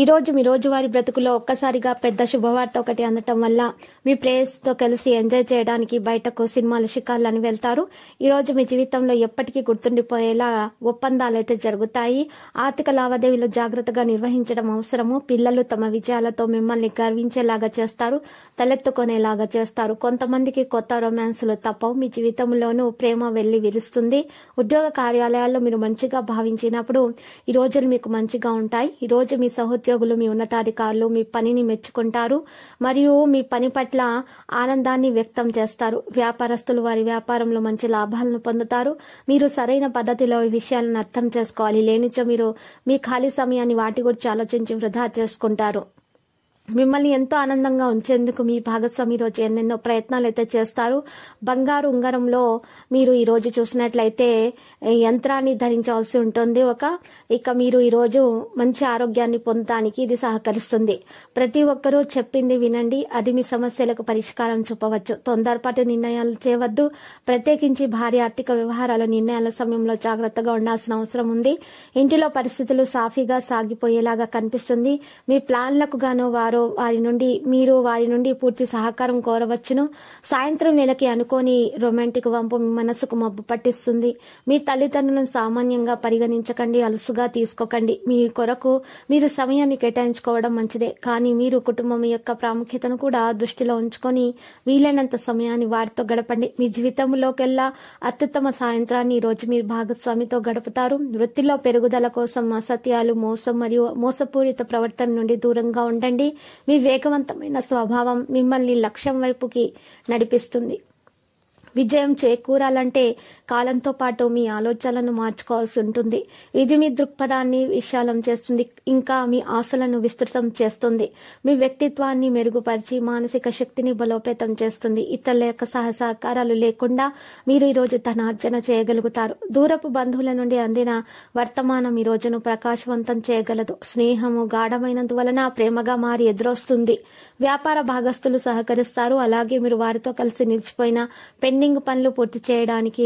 ఈరోజు మీ రోజువారి బ్రతుకులో ఒక్కసారిగా పెద్ద శుభవార్త ఒకటి అందటం వల్ల మీ ప్రేయర్స్తో కలిసి ఎంజాయ్ చేయడానికి బయటకు సినిమాలు షికార్లని వెళ్తారు ఈరోజు మీ జీవితంలో ఎప్పటికీ గుర్తుండిపోయేలా ఒప్పందాలు అయితే జరుగుతాయి ఆర్థిక లావాదేవీలు జాగ్రత్తగా నిర్వహించడం అవసరము పిల్లలు తమ విజయాలతో మిమ్మల్ని గర్వించేలాగా చేస్తారు తలెత్తుకునేలాగా చేస్తారు కొంతమందికి కొత్త రొమాన్స్లు తప్పవు మీ జీవితంలోనూ ప్రేమ వెళ్లి విరుస్తుంది ఉద్యోగ కార్యాలయాల్లో మీరు మంచిగా భావించినప్పుడు ఈ రోజులు మీకు మంచిగా ఉంటాయి ఈ రోజు మీ సహోదరు ఉద్యోగులు మీ ఉన్నతాధికారులు మీ పనిని మెచ్చుకుంటారు మరియు మీ పని పట్ల ఆనందాన్ని వ్యక్తం చేస్తారు వ్యాపారస్తులు వారి వ్యాపారంలో మంచి లాభాలను పొందుతారు మీరు సరైన పద్ధతిలో ఈ విషయాలను అర్థం చేసుకోవాలి లేనిచో మీరు మీ ఖాళీ సమయాన్ని వాటి గురించి ఆలోచించి వృధా చేసుకుంటారు మిమ్మల్ని ఎంతో ఆనందంగా ఉంచేందుకు మీ భాగస్వామి రోజు ఎన్నెన్నో ప్రయత్నాలు అయితే చేస్తారు బంగారు ఉంగరంలో మీరు ఈరోజు చూసినట్లయితే యంత్రాన్ని ధరించవలసి ఉంటుంది ఒక ఇక మీరు ఈరోజు మంచి ఆరోగ్యాన్ని పొందడానికి ఇది సహకరిస్తుంది ప్రతి ఒక్కరూ చెప్పింది వినండి అది మీ సమస్యలకు పరిష్కారం చూపవచ్చు తొందరపాటు నిర్ణయాలు చేయవద్దు ప్రత్యేకించి భారీ ఆర్థిక వ్యవహారాల నిర్ణయాల సమయంలో జాగ్రత్తగా ఉండాల్సిన అవసరం ఉంది ఇంటిలో పరిస్థితులు సాఫీగా సాగిపోయేలాగా కనిపిస్తుంది మీ ప్లాన్లకు గాను వారు ఉన్నారో వారి నుండి మీరు వారి నుండి పూర్తి సహకారం కోరవచ్చును సాయంత్రం వేళకి అనుకోని రొమాంటిక్ వంపు మీ మనసుకు మబ్బు పట్టిస్తుంది మీ తల్లిదండ్రులను సామాన్యంగా పరిగణించకండి అలసుగా తీసుకోకండి మీ కొరకు మీరు సమయాన్ని కేటాయించుకోవడం మంచిదే కానీ మీరు కుటుంబం యొక్క ప్రాముఖ్యతను కూడా దృష్టిలో ఉంచుకొని వీలైనంత సమయాన్ని వారితో గడపండి మీ జీవితంలోకెల్లా అత్యుత్తమ సాయంత్రాన్ని రోజు మీరు భాగస్వామితో గడుపుతారు వృత్తిలో పెరుగుదల కోసం అసత్యాలు మోసం మరియు మోసపూరిత ప్రవర్తన నుండి దూరంగా ఉండండి మీ వేగవంతమైన స్వభావం మిమ్మల్ని లక్ష్యం వైపుకి నడిపిస్తుంది విజయం చేకూరాలంటే కాలంతో పాటు మీ ఆలోచనలను మార్చుకోవాల్సి ఉంటుంది ఇది మీ దృక్పథాన్ని విశాలం చేస్తుంది ఇంకా మీ ఆశలను విస్తృతం చేస్తుంది మీ వ్యక్తిత్వాన్ని మెరుగుపరిచి మానసిక శక్తిని బలోపేతం చేస్తుంది ఇతరుల యొక్క సహసహకారాలు లేకుండా మీరు ఈరోజు ధనార్జన చేయగలుగుతారు దూరపు బంధువుల నుండి అందిన వర్తమానం ఈ రోజును ప్రకాశవంతం చేయగలదు స్నేహము గాఢమైనందు వలన ప్రేమగా మారి ఎదురొస్తుంది వ్యాపార భాగస్తులు సహకరిస్తారు అలాగే మీరు వారితో కలిసి నిలిచిపోయిన పెన్ పెండింగ్ పనులు పూర్తి చేయడానికి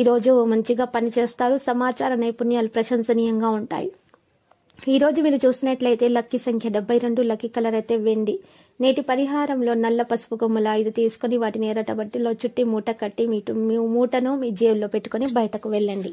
ఈరోజు మంచిగా పనిచేస్తారు సమాచార నైపుణ్యాలు ప్రశంసనీయంగా ఉంటాయి ఈరోజు మీరు చూసినట్లయితే లక్కీ సంఖ్య డెబ్బై రెండు లక్కీ కలర్ అయితే వెండి నేటి పరిహారంలో నల్ల పసుపు కొమ్ముల ఐదు తీసుకుని వాటిని ఎరటబట్టిలో చుట్టి మూట కట్టి మీ మూటను మీ జేబులో పెట్టుకుని బయటకు వెళ్ళండి